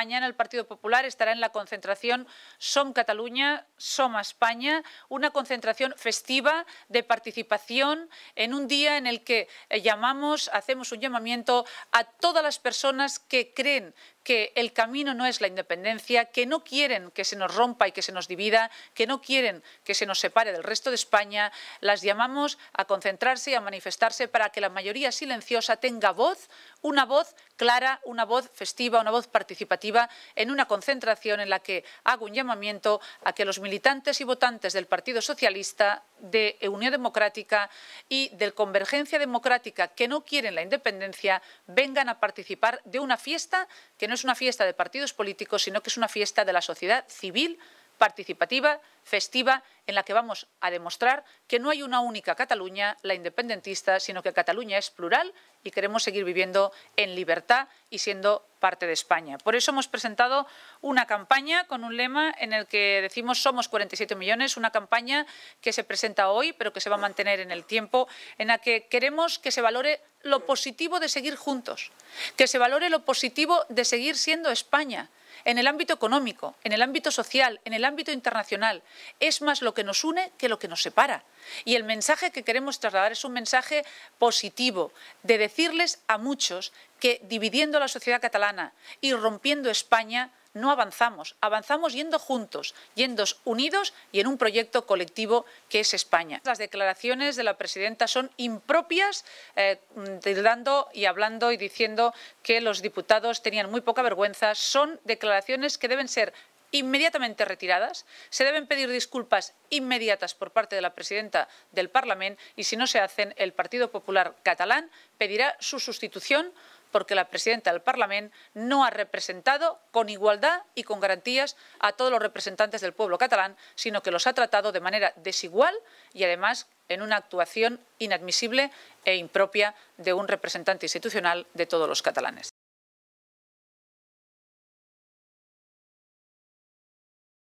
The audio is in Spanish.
Mañana el Partido Popular estará en la concentración Som Cataluña, Som España, una concentración festiva de participación en un día en el que llamamos, hacemos un llamamiento a todas las personas que creen que el camino no es la independencia, que no quieren que se nos rompa y que se nos divida, que no quieren que se nos separe del resto de España, las llamamos a concentrarse y a manifestarse para que la mayoría silenciosa tenga voz, una voz clara, una voz festiva, una voz participativa en una concentración en la que hago un llamamiento a que los militantes y votantes del Partido Socialista, de Unión Democrática y de Convergencia Democrática que no quieren la independencia vengan a participar de una fiesta que no es es una fiesta de partidos políticos, sino que es una fiesta de la sociedad civil participativa, festiva, en la que vamos a demostrar que no hay una única Cataluña, la independentista, sino que Cataluña es plural y queremos seguir viviendo en libertad y siendo parte de España. Por eso hemos presentado una campaña con un lema en el que decimos somos 47 millones, una campaña que se presenta hoy pero que se va a mantener en el tiempo, en la que queremos que se valore lo positivo de seguir juntos, que se valore lo positivo de seguir siendo España en el ámbito económico, en el ámbito social, en el ámbito internacional. Es más lo que nos une que lo que nos separa. Y el mensaje que queremos trasladar es un mensaje positivo, de decirles a muchos que dividiendo la sociedad catalana y rompiendo España, no avanzamos, avanzamos yendo juntos, yendo unidos y en un proyecto colectivo que es España. Las declaraciones de la presidenta son impropias, eh, dando y hablando y diciendo que los diputados tenían muy poca vergüenza. Son declaraciones que deben ser inmediatamente retiradas, se deben pedir disculpas inmediatas por parte de la presidenta del Parlamento y si no se hacen, el Partido Popular catalán pedirá su sustitución porque la presidenta del Parlamento no ha representado con igualdad y con garantías a todos los representantes del pueblo catalán, sino que los ha tratado de manera desigual y además en una actuación inadmisible e impropia de un representante institucional de todos los catalanes.